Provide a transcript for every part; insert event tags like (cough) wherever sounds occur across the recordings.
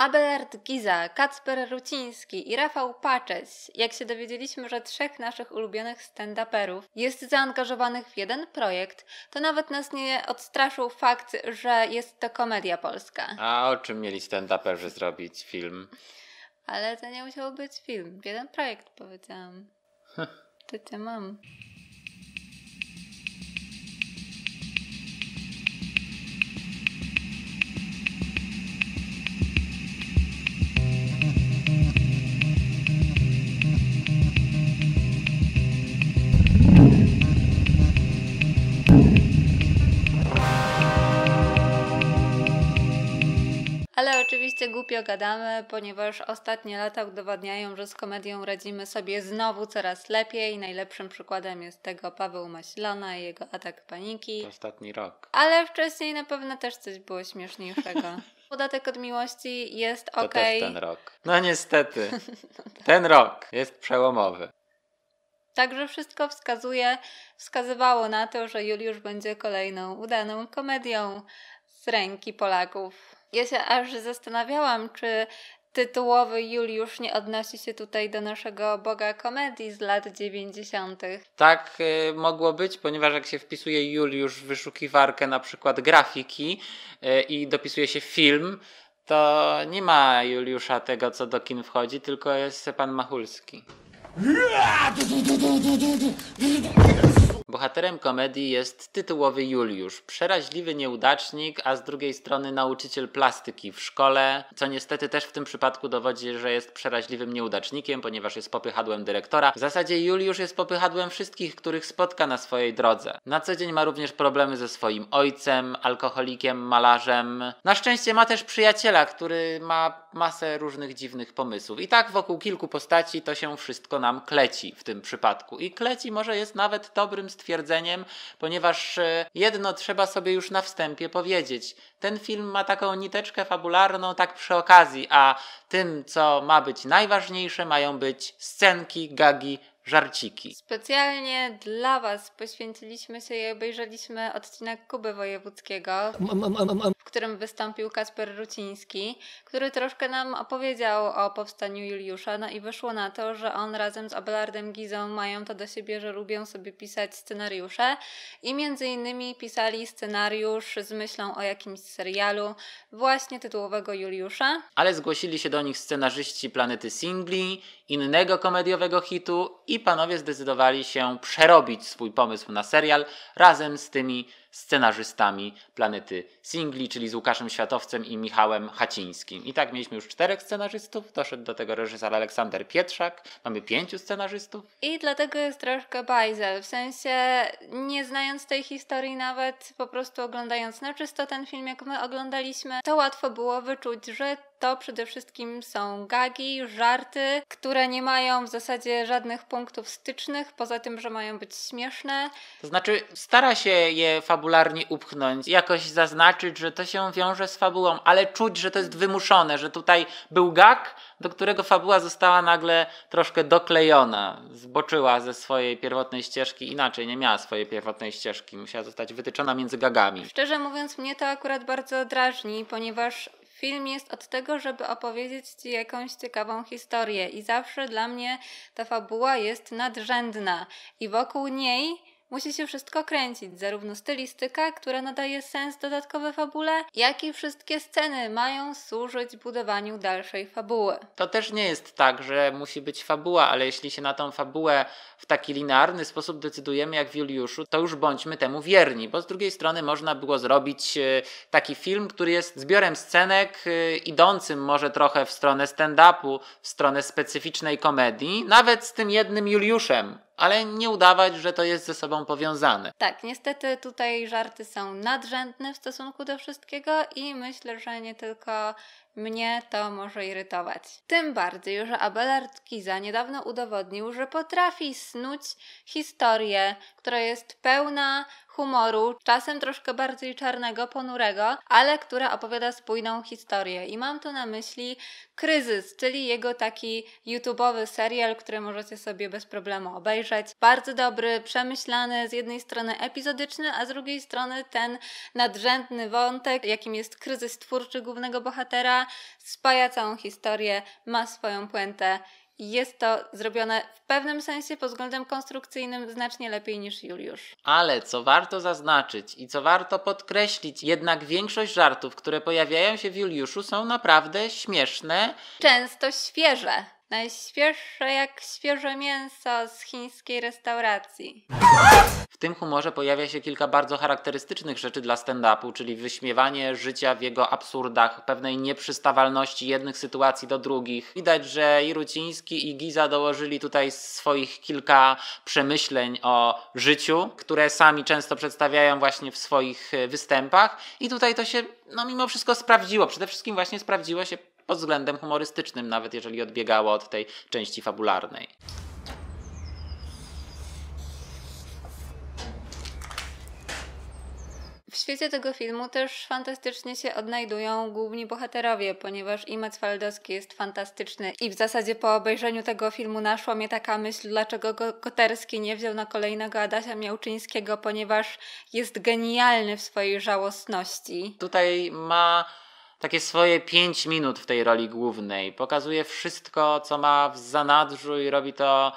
Abelard Giza, Kacper Ruciński i Rafał Paczeć, jak się dowiedzieliśmy, że trzech naszych ulubionych stand-uperów jest zaangażowanych w jeden projekt, to nawet nas nie odstraszył fakt, że jest to komedia polska. A o czym mieli stand-uperzy zrobić film? Ale to nie musiał być film, jeden projekt powiedziałam. To cię mam? oczywiście głupio gadamy, ponieważ ostatnie lata udowadniają, że z komedią radzimy sobie znowu coraz lepiej. Najlepszym przykładem jest tego Paweł Maślana i jego atak paniki. To ostatni rok. Ale wcześniej na pewno też coś było śmieszniejszego. (laughs) Podatek od miłości jest ok. To też ten rok. No niestety. Ten rok jest przełomowy. Także wszystko wskazuje, wskazywało na to, że Juliusz będzie kolejną udaną komedią z ręki Polaków ja się aż zastanawiałam, czy tytułowy Juliusz nie odnosi się tutaj do naszego boga komedii z lat 90. Tak y, mogło być, ponieważ jak się wpisuje Juliusz w wyszukiwarkę na przykład grafiki y, i dopisuje się film, to nie ma Juliusza tego, co do kin wchodzi, tylko jest pan Machulski. Bohaterem komedii jest tytułowy Juliusz, przeraźliwy nieudacznik, a z drugiej strony nauczyciel plastyki w szkole, co niestety też w tym przypadku dowodzi, że jest przeraźliwym nieudacznikiem, ponieważ jest popychadłem dyrektora. W zasadzie Juliusz jest popychadłem wszystkich, których spotka na swojej drodze. Na co dzień ma również problemy ze swoim ojcem, alkoholikiem, malarzem. Na szczęście ma też przyjaciela, który ma masę różnych dziwnych pomysłów. I tak wokół kilku postaci to się wszystko nam kleci w tym przypadku. I kleci może jest nawet dobrym stwierdzeniem, ponieważ e, jedno trzeba sobie już na wstępie powiedzieć. Ten film ma taką niteczkę fabularną, tak przy okazji, a tym, co ma być najważniejsze, mają być scenki, gagi, żarciki. Specjalnie dla Was poświęciliśmy się i obejrzeliśmy odcinek Kuby Wojewódzkiego, w którym wystąpił Kasper Ruciński, który troszkę nam opowiedział o powstaniu Juliusza, no i wyszło na to, że on razem z Abelardem Gizą mają to do siebie, że lubią sobie pisać scenariusze i między innymi pisali scenariusz z myślą o jakimś serialu właśnie tytułowego Juliusza. Ale zgłosili się do nich scenarzyści Planety Singli innego komediowego hitu i panowie zdecydowali się przerobić swój pomysł na serial razem z tymi scenarzystami Planety Singli, czyli z Łukaszem Światowcem i Michałem Hacińskim. I tak mieliśmy już czterech scenarzystów, doszedł do tego reżyser Aleksander Pietrzak, mamy pięciu scenarzystów. I dlatego jest troszkę bajzel, w sensie nie znając tej historii nawet, po prostu oglądając na czysto ten film, jak my oglądaliśmy, to łatwo było wyczuć, że to przede wszystkim są gagi, żarty, które nie mają w zasadzie żadnych punktów stycznych, poza tym, że mają być śmieszne. To znaczy, stara się je fabulować fabularnie upchnąć, jakoś zaznaczyć, że to się wiąże z fabułą, ale czuć, że to jest wymuszone, że tutaj był gag, do którego fabuła została nagle troszkę doklejona, zboczyła ze swojej pierwotnej ścieżki, inaczej nie miała swojej pierwotnej ścieżki, musiała zostać wytyczona między gagami. Szczerze mówiąc, mnie to akurat bardzo drażni, ponieważ Film jest od tego, żeby opowiedzieć Ci jakąś ciekawą historię, i zawsze dla mnie ta fabuła jest nadrzędna, i wokół niej musi się wszystko kręcić, zarówno stylistyka, która nadaje sens dodatkowe fabule, jak i wszystkie sceny mają służyć budowaniu dalszej fabuły. To też nie jest tak, że musi być fabuła, ale jeśli się na tą fabułę w taki linearny sposób decydujemy jak w Juliuszu, to już bądźmy temu wierni, bo z drugiej strony można było zrobić e, taki film, który jest zbiorem scenek e, idącym może trochę w stronę stand-upu, w stronę specyficznej komedii, nawet z tym jednym Juliuszem, ale nie udawać, że to jest ze sobą powiązane. Tak, niestety tutaj żarty są nadrzędne w stosunku do wszystkiego i myślę, że nie tylko mnie to może irytować. Tym bardziej, że Abelard Kiza niedawno udowodnił, że potrafi snuć historię, która jest pełna humoru, czasem troszkę bardziej czarnego, ponurego, ale która opowiada spójną historię. I mam tu na myśli Kryzys, czyli jego taki YouTube'owy serial, który możecie sobie bez problemu obejrzeć. Bardzo dobry, przemyślany, z jednej strony epizodyczny, a z drugiej strony ten nadrzędny wątek, jakim jest kryzys twórczy głównego bohatera, spaja całą historię, ma swoją puentę. Jest to zrobione w pewnym sensie pod względem konstrukcyjnym znacznie lepiej niż Juliusz. Ale co warto zaznaczyć i co warto podkreślić, jednak większość żartów, które pojawiają się w Juliuszu są naprawdę śmieszne. Często świeże. Najświeższe jak świeże mięso z chińskiej restauracji. W tym humorze pojawia się kilka bardzo charakterystycznych rzeczy dla stand-upu, czyli wyśmiewanie życia w jego absurdach, pewnej nieprzystawalności jednych sytuacji do drugich. Widać, że i Ruciński i Giza dołożyli tutaj swoich kilka przemyśleń o życiu, które sami często przedstawiają właśnie w swoich e, występach i tutaj to się no mimo wszystko sprawdziło. Przede wszystkim właśnie sprawdziło się pod względem humorystycznym, nawet jeżeli odbiegało od tej części fabularnej. W świecie tego filmu też fantastycznie się odnajdują główni bohaterowie, ponieważ i Faldoski jest fantastyczny i w zasadzie po obejrzeniu tego filmu naszła mnie taka myśl, dlaczego go Koterski nie wziął na kolejnego Adasia Miałczyńskiego, ponieważ jest genialny w swojej żałosności. Tutaj ma takie swoje 5 minut w tej roli głównej. Pokazuje wszystko, co ma w zanadrzu i robi to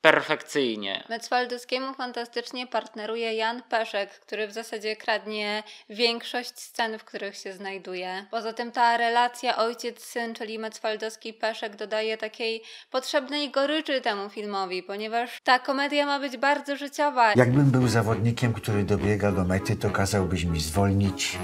perfekcyjnie. Metzwaldowskiemu fantastycznie partneruje Jan Peszek, który w zasadzie kradnie większość scen, w których się znajduje. Poza tym ta relacja ojciec-syn, czyli Metzwaldowski Peszek dodaje takiej potrzebnej goryczy temu filmowi, ponieważ ta komedia ma być bardzo życiowa. Jakbym był zawodnikiem, który dobiega do mety, to kazałbyś mi zwolnić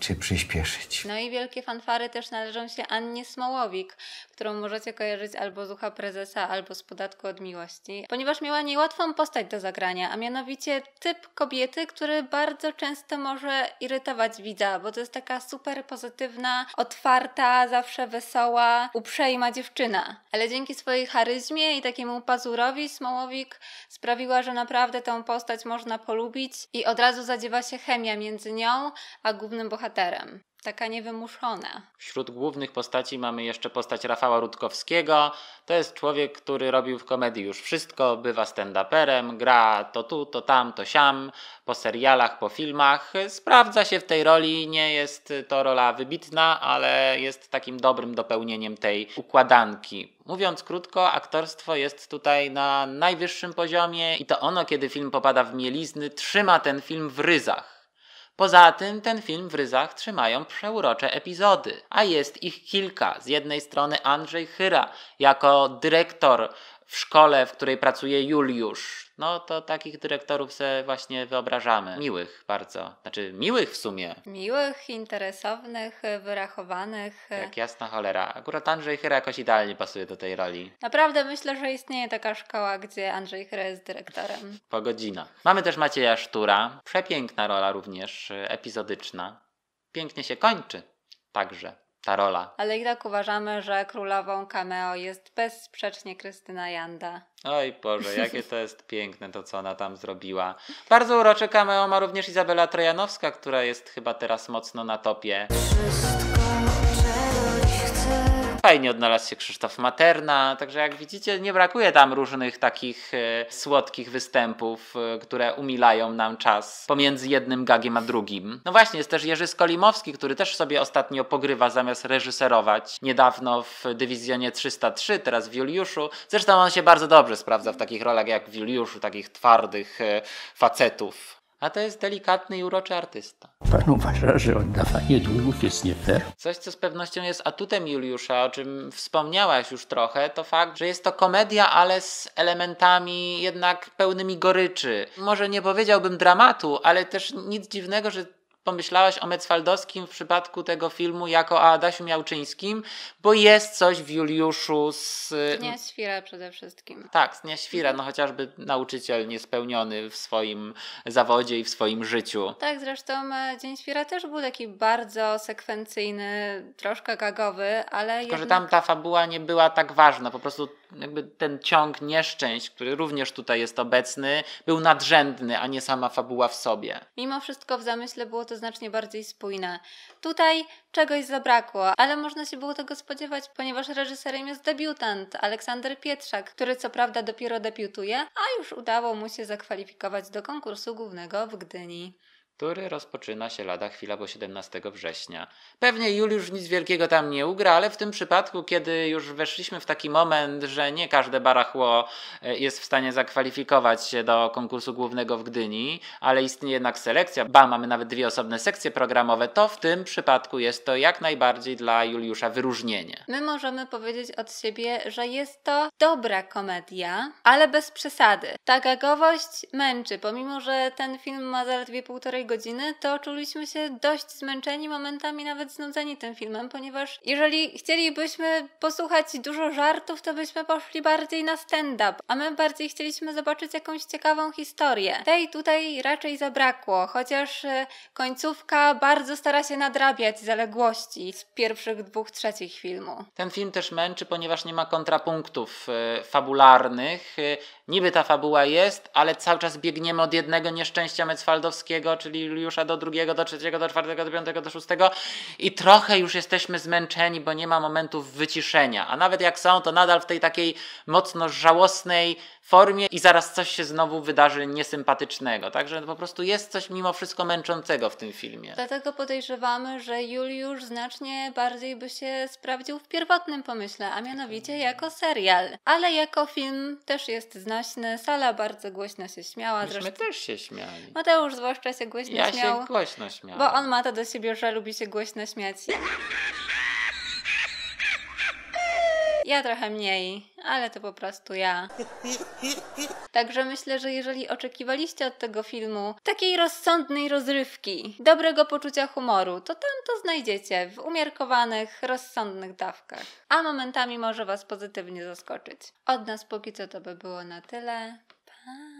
czy przyspieszyć. No i wielkie fanfary też należą się Annie Smołowik, którą możecie kojarzyć albo z ucha prezesa, albo z podatku od miłości, ponieważ miała niełatwą postać do zagrania, a mianowicie typ kobiety, który bardzo często może irytować widza, bo to jest taka super pozytywna, otwarta, zawsze wesoła, uprzejma dziewczyna. Ale dzięki swojej charyzmie i takiemu pazurowi Smołowik sprawiła, że naprawdę tę postać można polubić i od razu zadziewa się chemia między nią a głównym bohaterem bohaterem. Taka niewymuszona. Wśród głównych postaci mamy jeszcze postać Rafała Rutkowskiego. To jest człowiek, który robił w komedii już wszystko, bywa stand-uperem, gra to tu, to tam, to siam, po serialach, po filmach. Sprawdza się w tej roli, nie jest to rola wybitna, ale jest takim dobrym dopełnieniem tej układanki. Mówiąc krótko, aktorstwo jest tutaj na najwyższym poziomie i to ono, kiedy film popada w mielizny, trzyma ten film w ryzach. Poza tym ten film w ryzach trzymają przeurocze epizody, a jest ich kilka. Z jednej strony Andrzej Chyra jako dyrektor w szkole, w której pracuje Juliusz. No to takich dyrektorów sobie właśnie wyobrażamy. Miłych bardzo. Znaczy miłych w sumie. Miłych, interesownych, wyrachowanych. Jak jasna cholera. Akurat Andrzej Chyra jakoś idealnie pasuje do tej roli. Naprawdę myślę, że istnieje taka szkoła, gdzie Andrzej Chyra jest dyrektorem. Po godzinach. Mamy też Macieja Sztura. Przepiękna rola również, e, epizodyczna. Pięknie się kończy także ta rola. Ale i tak uważamy, że królową cameo jest bezsprzecznie Krystyna Janda. Oj Boże, jakie to jest (laughs) piękne to, co ona tam zrobiła. Bardzo urocze cameo ma również Izabela Trojanowska, która jest chyba teraz mocno na topie. Wszystko, czego chcę. Fajnie odnalazł się Krzysztof Materna, także jak widzicie, nie brakuje tam różnych takich e, słodkich występów, e, które umilają nam czas pomiędzy jednym gagiem a drugim. No właśnie, jest też Jerzy Skolimowski, który też sobie ostatnio pogrywa zamiast reżyserować. Niedawno w Dywizjonie 303, teraz w Juliuszu. Zresztą on się bardzo dobrze sprawdza w takich rolach jak w Juliuszu, takich twardych e, facetów a to jest delikatny i uroczy artysta. Pan uważa, że oddawanie długów jest nie fair? Coś, co z pewnością jest atutem Juliusza, o czym wspomniałaś już trochę, to fakt, że jest to komedia, ale z elementami jednak pełnymi goryczy. Może nie powiedziałbym dramatu, ale też nic dziwnego, że pomyślałaś o Mecwaldowskim w przypadku tego filmu jako o Adasiu Miałczyńskim, bo jest coś w Juliuszu z... Dnia Świra przede wszystkim. Tak, z Dnia Świra, no chociażby nauczyciel niespełniony w swoim zawodzie i w swoim życiu. Tak, zresztą e, Dzień Świra też był taki bardzo sekwencyjny, troszkę gagowy, ale Tylko, jednak... że tam ta fabuła nie była tak ważna, po prostu jakby ten ciąg nieszczęść, który również tutaj jest obecny, był nadrzędny, a nie sama fabuła w sobie. Mimo wszystko w zamyśle było to znacznie bardziej spójne. Tutaj czegoś zabrakło, ale można się było tego spodziewać, ponieważ reżyserem jest debiutant Aleksander Pietrzak, który co prawda dopiero debiutuje, a już udało mu się zakwalifikować do konkursu głównego w Gdyni który rozpoczyna się lada chwila po 17 września. Pewnie Juliusz nic wielkiego tam nie ugra, ale w tym przypadku, kiedy już weszliśmy w taki moment, że nie każde barachło e, jest w stanie zakwalifikować się do konkursu głównego w Gdyni, ale istnieje jednak selekcja, ba, mamy nawet dwie osobne sekcje programowe, to w tym przypadku jest to jak najbardziej dla Juliusza wyróżnienie. My możemy powiedzieć od siebie, że jest to dobra komedia, ale bez przesady. Ta gagowość męczy, pomimo, że ten film ma zaledwie półtorej godziny, to czuliśmy się dość zmęczeni, momentami nawet znudzeni tym filmem, ponieważ jeżeli chcielibyśmy posłuchać dużo żartów, to byśmy poszli bardziej na stand-up, a my bardziej chcieliśmy zobaczyć jakąś ciekawą historię. Tej tutaj raczej zabrakło, chociaż e, końcówka bardzo stara się nadrabiać zaległości z pierwszych dwóch trzecich filmu. Ten film też męczy, ponieważ nie ma kontrapunktów e, fabularnych. E, niby ta fabuła jest, ale cały czas biegniemy od jednego nieszczęścia Mecwaldowskiego, czyli Juliusza do drugiego, do trzeciego, do czwartego, do piątego, do szóstego i trochę już jesteśmy zmęczeni, bo nie ma momentów wyciszenia. A nawet jak są, to nadal w tej takiej mocno żałosnej formie i zaraz coś się znowu wydarzy niesympatycznego. Także po prostu jest coś mimo wszystko męczącego w tym filmie. Dlatego podejrzewamy, że Juliusz znacznie bardziej by się sprawdził w pierwotnym pomyśle, a mianowicie jako serial. Ale jako film też jest znaczny. sala bardzo głośno się śmiała. Myśmy zresztą... też się śmiali. Mateusz zwłaszcza się głośno ja śmiał. Ja się głośno śmiał. Bo on ma to do siebie, że lubi się głośno śmiać. Ja trochę mniej, ale to po prostu ja. Także myślę, że jeżeli oczekiwaliście od tego filmu takiej rozsądnej rozrywki, dobrego poczucia humoru, to tam to znajdziecie w umiarkowanych, rozsądnych dawkach. A momentami może Was pozytywnie zaskoczyć. Od nas póki co to by było na tyle. Pa!